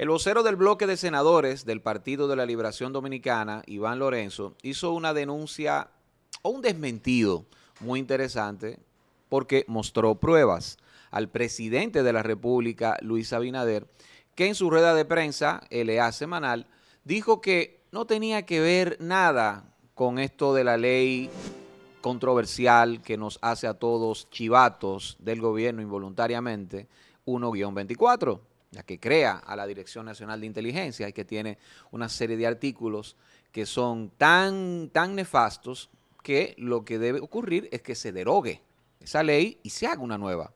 El vocero del bloque de senadores del Partido de la Liberación Dominicana, Iván Lorenzo, hizo una denuncia o un desmentido muy interesante porque mostró pruebas al presidente de la República, Luis Abinader, que en su rueda de prensa, LA Semanal, dijo que no tenía que ver nada con esto de la ley controversial que nos hace a todos chivatos del gobierno involuntariamente, 1-24 la que crea a la Dirección Nacional de Inteligencia y que tiene una serie de artículos que son tan, tan nefastos que lo que debe ocurrir es que se derogue esa ley y se haga una nueva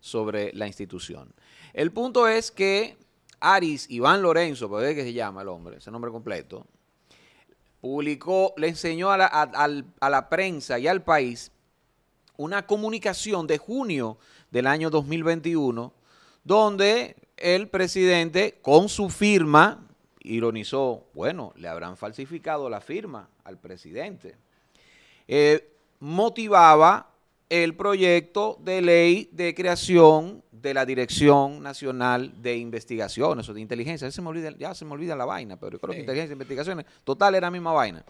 sobre la institución. El punto es que Aris Iván Lorenzo, puede ver que se llama el hombre, ese nombre completo, publicó, le enseñó a la, a la prensa y al país una comunicación de junio del año 2021 donde el presidente con su firma ironizó, bueno, le habrán falsificado la firma al presidente, eh, motivaba el proyecto de ley de creación de la Dirección Nacional de Investigaciones o de Inteligencia. Ya se me olvida, ya se me olvida la vaina, pero yo creo que inteligencia e investigaciones, total, era la misma vaina.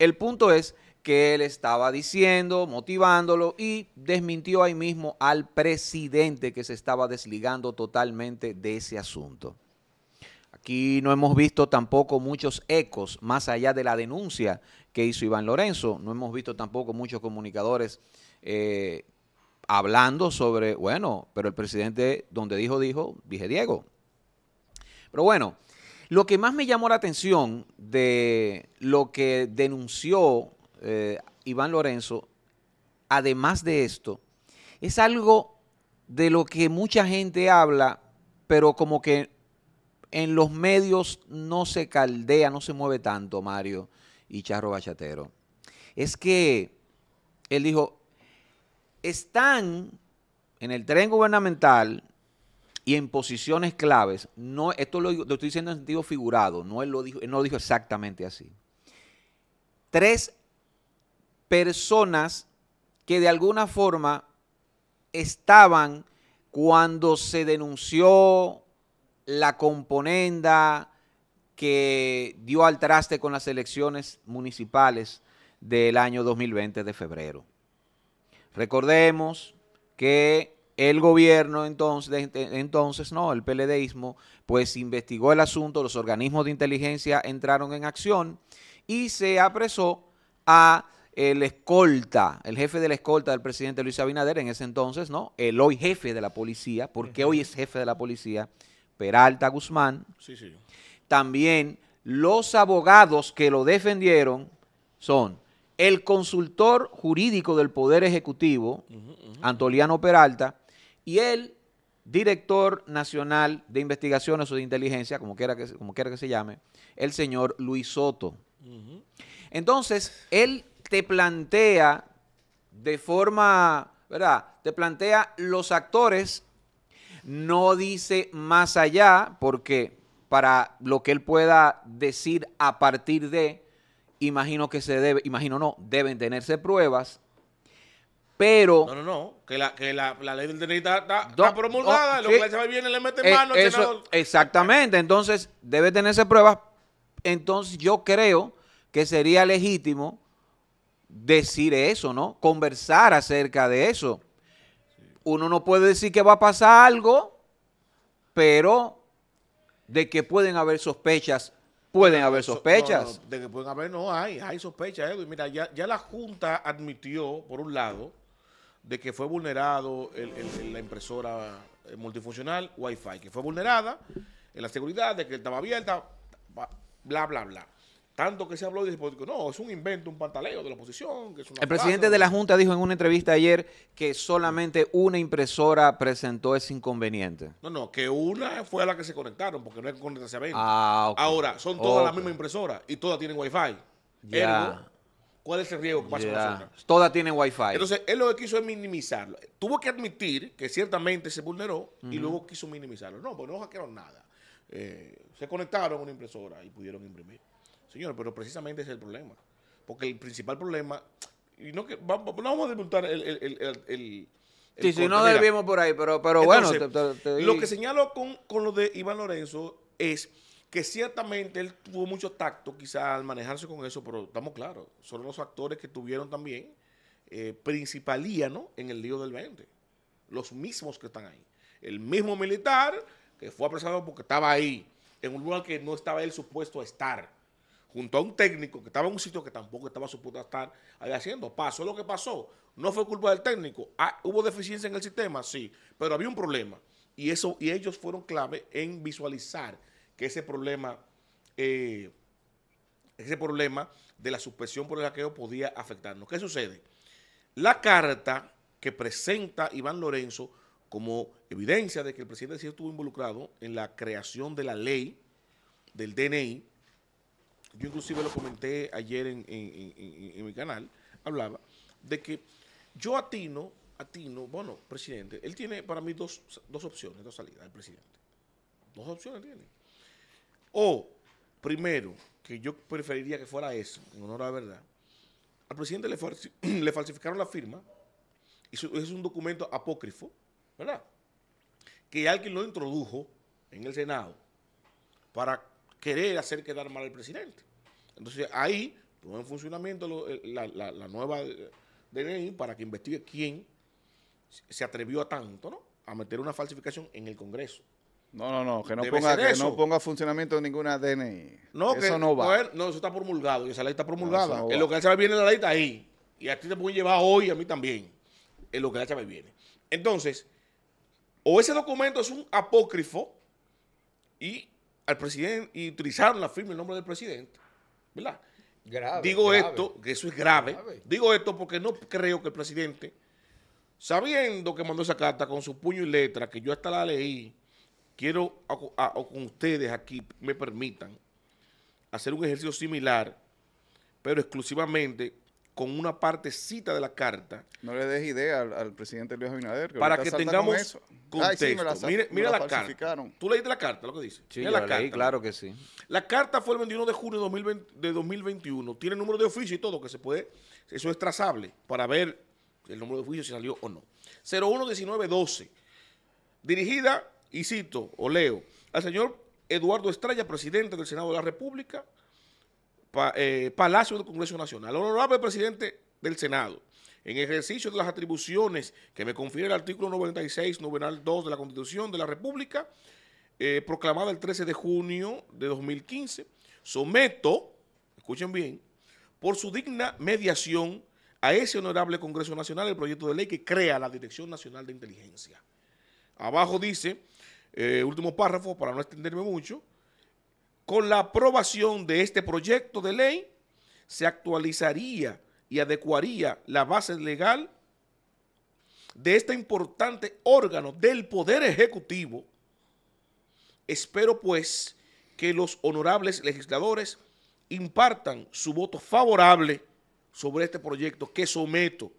El punto es que él estaba diciendo, motivándolo y desmintió ahí mismo al presidente que se estaba desligando totalmente de ese asunto. Aquí no hemos visto tampoco muchos ecos más allá de la denuncia que hizo Iván Lorenzo, no hemos visto tampoco muchos comunicadores eh, hablando sobre, bueno, pero el presidente donde dijo, dijo, dije Diego. Pero bueno, lo que más me llamó la atención de lo que denunció eh, Iván Lorenzo, además de esto, es algo de lo que mucha gente habla, pero como que en los medios no se caldea, no se mueve tanto Mario y Charro Bachatero. Es que él dijo, están en el tren gubernamental y en posiciones claves, no, esto lo, estoy diciendo en sentido figurado, no él lo dijo, no lo dijo exactamente así. Tres personas que de alguna forma estaban cuando se denunció la componenda que dio al traste con las elecciones municipales del año 2020 de febrero. Recordemos que el gobierno entonces, entonces, no, el PLDismo, pues investigó el asunto, los organismos de inteligencia entraron en acción y se apresó a el escolta, el jefe de la escolta del presidente Luis Abinader en ese entonces, ¿no? El hoy jefe de la policía, porque hoy es jefe de la policía, Peralta Guzmán. Sí, sí. También los abogados que lo defendieron son el consultor jurídico del Poder Ejecutivo, Antoliano Peralta, y el director nacional de investigaciones o de inteligencia, como quiera que, como quiera que se llame, el señor Luis Soto. Entonces, él te plantea de forma, ¿verdad? Te plantea los actores, no dice más allá, porque para lo que él pueda decir a partir de, imagino que se debe, imagino no, deben tenerse pruebas, pero... No, no, no, que la, ley del delito está, promulgada, oh, lo que sabe bien le mete eh, mano Exactamente, entonces debe tenerse pruebas, entonces yo creo que sería legítimo decir eso, ¿no? Conversar acerca de eso. Uno no puede decir que va a pasar algo, pero de que pueden haber sospechas, pueden haber sospechas. de que pueden haber, no hay, hay sospechas, Mira, ya, la Junta admitió, por un lado, de que fue vulnerado la impresora eh, multifuncional Wi-Fi, que fue vulnerada en la seguridad, de que estaba abierta, bla, bla, bla tanto que se habló de político, no, es un invento, un pantaleo de la oposición. el presidente de la Junta dijo en una entrevista ayer que solamente una impresora presentó ese inconveniente. No, no, que una fue a la que se conectaron, porque no hay que conectarse a ah, 20. Ahora, son todas las mismas impresoras y todas tienen wifi. fi ¿cuál es el riesgo que pasa con las Todas tienen wifi. Entonces, él lo que quiso es minimizarlo. Tuvo que admitir que ciertamente se vulneró y luego quiso minimizarlo. No, pues no hackearon nada. Eh, se conectaron a una impresora y pudieron imprimir. Señor, pero precisamente es el problema. Porque el principal problema, y no que vamos, a desmontar el, el, Sí, si no debemos por ahí, pero, bueno. Lo que señalo con, lo de Iván Lorenzo es que ciertamente él tuvo mucho tacto quizá al manejarse con eso, pero estamos claros, son los actores que tuvieron también eh, principalía ¿no? en el lío del 20. Los mismos que están ahí. El mismo militar que fue apresado porque estaba ahí, en un lugar que no estaba él supuesto a estar junto a un técnico que estaba en un sitio que tampoco estaba supuesto a estar haciendo. Pasó lo que pasó. No fue culpa del técnico. Ah, ¿Hubo deficiencia en el sistema? Sí, pero había un problema. Y, eso, y ellos fueron clave en visualizar que ese problema, eh, ese problema de la suspensión por el hackeo podía afectarnos. ¿Qué sucede? La carta que presenta Iván Lorenzo como evidencia de que el presidente sí estuvo involucrado en la creación de la ley del DNI, yo inclusive lo comenté ayer en, mi canal, hablaba de que yo atino, atino, bueno, presidente, él tiene para mí dos, opciones, dos salidas, el presidente. Dos opciones tiene. O, primero, que yo preferiría que fuera eso, en honor a la verdad, al presidente le, le falsificaron la firma, y es un documento apócrifo, ¿verdad? Que alguien lo introdujo en el Senado para querer hacer quedar mal al presidente. Entonces ahí tuvo pues, en funcionamiento eh, la, nueva eh, DNI para que investigue quién se atrevió a tanto, ¿no? A meter una falsificación en el Congreso. No, no, no, que no, ponga, que funcionamiento ninguna DNI. No, eso no va. Pues, no, eso está promulgado y esa ley está promulgada. en lo que la sabe viene la ley está ahí. Y a ti te pueden llevar hoy, a mí también. En lo que la sabe viene. Entonces, o ese documento es un apócrifo y al presidente y utilizaron la firma en nombre del presidente. ¿Verdad? Digo esto, que eso es grave. Digo esto porque no creo que el presidente, sabiendo que mandó esa carta con su puño y letra, que yo hasta la leí, quiero con ustedes aquí, me permitan, hacer un ejercicio similar, pero exclusivamente con una partecita de la carta. No le des idea al, presidente Luis Abinader. para que tengamos contexto. mira, la, carta. ¿Tú leíste la carta, lo que dice? Sí, mira la, leí, claro que sí. La carta fue el 21 de junio de, 2021. Tiene el número de oficio y todo, que se puede... Eso es trazable para ver el número de oficio si salió o no. 011912. Dirigida, y cito, o leo, al señor Eduardo Estrella, presidente del Senado de la República, eh, Palacio del Congreso Nacional. Honorable presidente del Senado, en ejercicio de las atribuciones que me confiere el artículo 96, novenal 2 de la Constitución de la República, eh, proclamada el 13 de junio de 2015, someto, escuchen bien, por su digna mediación a ese honorable Congreso Nacional el proyecto de ley que crea la Dirección Nacional de Inteligencia. Abajo dice, eh, último párrafo, para no extenderme mucho, con la aprobación de este proyecto de ley, se actualizaría y adecuaría la base legal de este importante órgano del Poder Ejecutivo. Espero pues que los honorables legisladores impartan su voto favorable sobre este proyecto que someto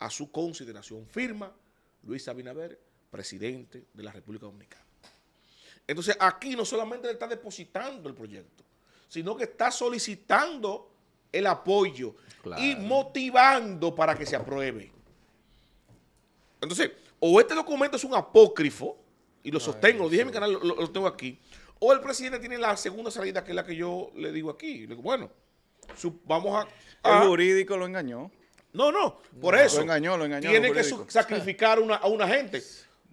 a su consideración. Firma Luis Abinader, presidente de la República Dominicana. Entonces aquí no solamente le está depositando el proyecto, sino que está solicitando el apoyo y motivando para que se apruebe. Entonces, o este documento es un apócrifo, y lo sostengo, lo dije en mi canal, lo, tengo aquí, o el presidente tiene la segunda salida, que es la que yo le digo aquí. bueno, vamos a, El jurídico lo engañó. No, no, por eso. Lo engañó, lo engañó. Tiene que sacrificar a una gente.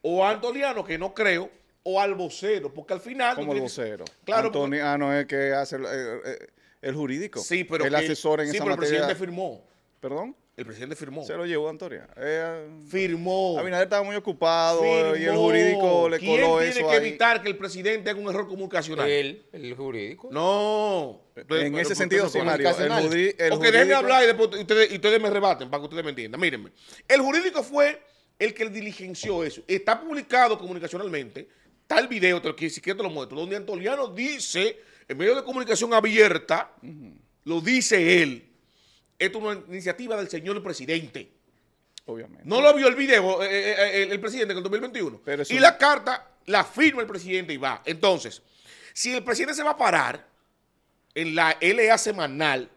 O a Antoliano, que no creo, o al vocero, porque al final... Como el vocero. Claro. Antonio, ah, no, es que hace el, eh, eh, jurídico. Sí, pero... El asesor en sí, pero el presidente firmó. ¿Perdón? El presidente firmó. Se lo llevó Antonia. Eh, firmó. nadie estaba muy ocupado eh, y el jurídico le coló eso. ¿Quién tiene que evitar que el presidente haga un error comunicacional? Él, el jurídico. No. En ese sentido, sí, Mario. El, jurídico. Porque déjenme hablar y después ustedes, ustedes me rebaten para que ustedes me entiendan. Mírenme. El jurídico fue el que diligenció eso. Está publicado comunicacionalmente Está el video, si quieres te lo muestro, donde Antoliano dice, en medio de comunicación abierta, lo dice él, esto es una iniciativa del señor presidente. Obviamente. No lo vio el video eh, eh, eh, el, presidente en 2021. Y la carta la firma el presidente y va. Entonces, si el presidente se va a parar en la LA semanal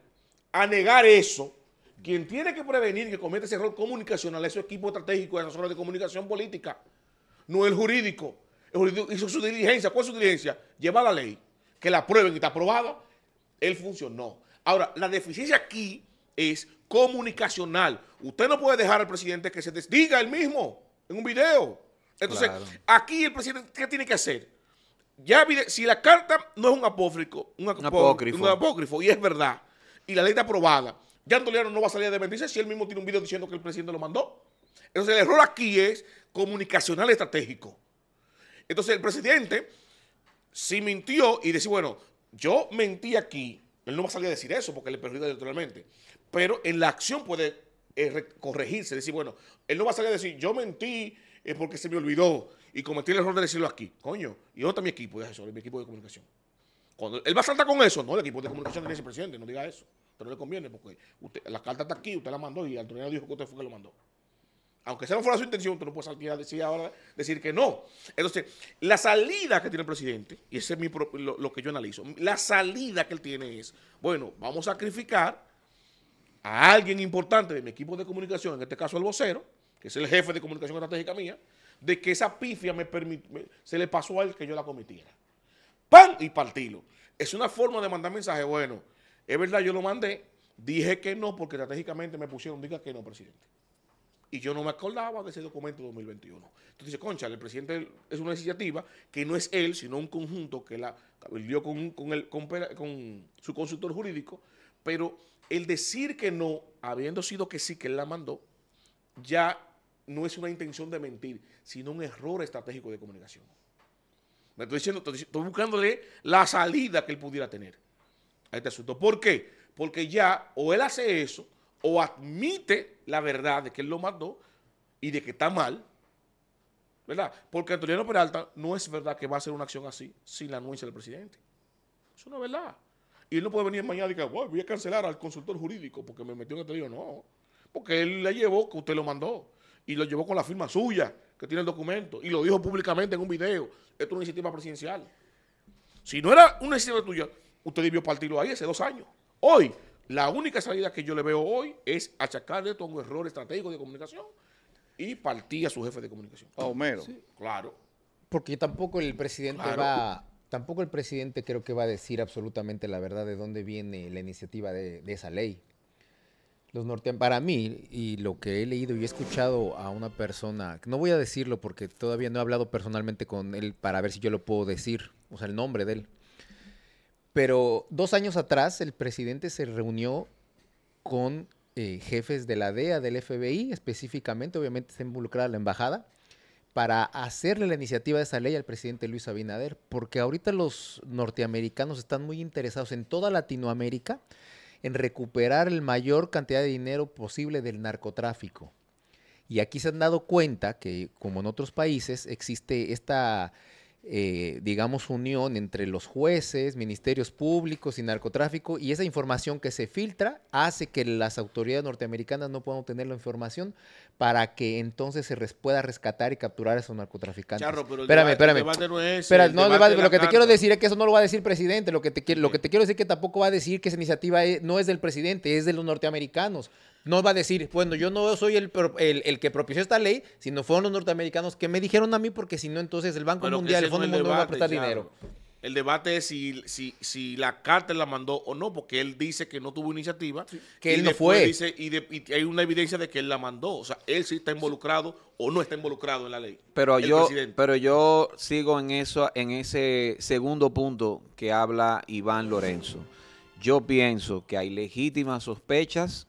a negar eso, quien tiene que prevenir que cometa ese error comunicacional es su equipo estratégico de la zona de comunicación política, no el jurídico hizo su diligencia. ¿Cuál es su diligencia? Llevar la ley, que la aprueben y está aprobada. Él funcionó. Ahora, la deficiencia aquí es comunicacional. Usted no puede dejar al presidente que se desdiga él mismo en un video. Entonces, aquí el presidente, ¿qué tiene que hacer? Ya si la carta no es un apócrifo, un, apócrifo, un apócrifo, y es verdad, y la ley está aprobada, ya Andoliano no va a salir de bendice si él mismo tiene un video diciendo que el presidente lo mandó. Entonces, el error aquí es comunicacional estratégico. Entonces el presidente, si mintió y dice, bueno, yo mentí aquí, él no va a salir a decir eso porque le perjudica electoralmente, pero en la acción puede eh, corregirse, decir, bueno, él no va a salir a decir, yo mentí eh, porque se me olvidó y cometí el error de decirlo aquí, coño, y otro mi equipo, de eso, mi equipo de comunicación. Cuando él va a saltar con eso, no, el equipo de comunicación tiene ese presidente, no diga eso, pero le conviene porque la carta está aquí, usted la mandó y Antonio dijo que usted fue que lo mandó. Aunque sea no fuera su intención, tú no puedes salir decir ahora decir que no. Entonces, la salida que tiene el presidente, y ese es lo, que yo analizo, la salida que él tiene es, bueno, vamos a sacrificar a alguien importante de mi equipo de comunicación, en este caso el vocero, que es el jefe de comunicación estratégica mía, de que esa pifia se le pasó a él que yo la cometiera. ¡Pam! Y partilo. Es una forma de mandar mensaje, bueno, es verdad, yo lo mandé, dije que no porque estratégicamente me pusieron, diga que no, presidente y yo no me acordaba de ese documento de 2021. Entonces, dice, concha, el presidente es una iniciativa que no es él, sino un conjunto que la dio con, con, con, su consultor jurídico, pero el decir que no, habiendo sido que sí, que él la mandó, ya no es una intención de mentir, sino un error estratégico de comunicación. Me estoy diciendo, estoy buscándole la salida que él pudiera tener a este asunto. ¿Por qué? Porque ya o él hace eso, o admite la verdad de que él lo mandó y de que está mal, ¿verdad? Porque Antonio Peralta no es verdad que va a hacer una acción así sin la anuncia del presidente. Eso no es verdad. Y él no puede venir mañana y decir, voy a cancelar al consultor jurídico porque me metió en este lío. No, porque él le llevó que usted lo mandó y lo llevó con la firma suya que tiene el documento y lo dijo públicamente en un video. Esto es una iniciativa presidencial. Si no era una iniciativa tuya, usted debió partirlo ahí hace dos años. Hoy la única salida que yo le veo hoy es achacarle todo un error estratégico de comunicación y partir a su jefe de comunicación. A Homero. Claro. Porque tampoco el presidente va tampoco el presidente creo que va a decir absolutamente la verdad de dónde viene la iniciativa de, esa ley. Los para mí, y lo que he leído y he escuchado a una persona, no voy a decirlo porque todavía no he hablado personalmente con él para ver si yo lo puedo decir, o sea, el nombre de él, pero dos años atrás el presidente se reunió con eh, jefes de la DEA, del FBI, específicamente, obviamente se involucrada la embajada, para hacerle la iniciativa de esa ley al presidente Luis Abinader, porque ahorita los norteamericanos están muy interesados en toda Latinoamérica en recuperar la mayor cantidad de dinero posible del narcotráfico. Y aquí se han dado cuenta que, como en otros países, existe esta eh, digamos, unión entre los jueces, ministerios públicos y narcotráfico, y esa información que se filtra hace que las autoridades norteamericanas no puedan obtener la información para que entonces se pueda rescatar y capturar a esos narcotraficantes. pero no es lo que te quiero decir es que eso no lo va a decir el presidente, lo que te, lo que te quiero decir es que tampoco va a decir que esa iniciativa e, no es del presidente, es de los norteamericanos. No va a decir, bueno, yo no soy el, que propició esta ley, sino fueron los norteamericanos que me dijeron a mí, porque si no, entonces el Banco Mundial, el Fondo no Mundial va a prestar dinero. El debate es si, la carta la mandó o no, porque él dice que no tuvo iniciativa. que él no fue. y, hay una evidencia de que él la mandó. O sea, él sí está involucrado o no está involucrado en la ley. Pero, yo, pero yo sigo en, eso, en ese segundo punto que habla Iván Lorenzo. Yo pienso que hay legítimas sospechas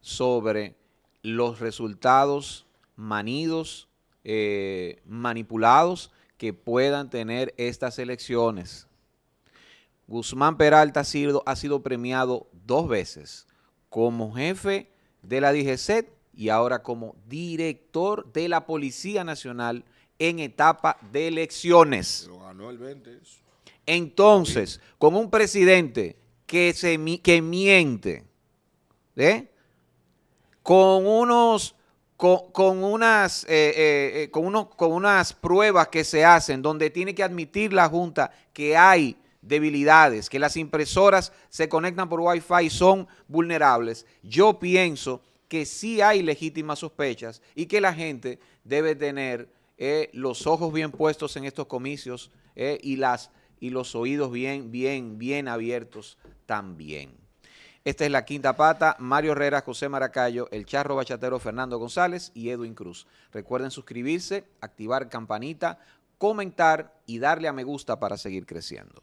sobre los resultados manidos, eh, manipulados que puedan tener estas elecciones. Guzmán Peralta ha ha sido premiado dos veces como jefe de la DGCET y ahora como director de la Policía Nacional en etapa de elecciones. Entonces, con un presidente que, se, que miente, ¿eh? con unos con, unas, eh, eh, eh, con, con unas pruebas que se hacen, donde tiene que admitir la Junta que hay debilidades, que las impresoras se conectan por Wi-Fi y son vulnerables, yo pienso que sí hay legítimas sospechas y que la gente debe tener los ojos bien puestos en estos comicios y, las, y los oídos bien, bien, bien abiertos también. Esta es la quinta pata. Mario Herrera, José Maracayo, El Charro Bachatero, Fernando González y Edwin Cruz. Recuerden suscribirse, activar campanita, comentar y darle a me gusta para seguir creciendo.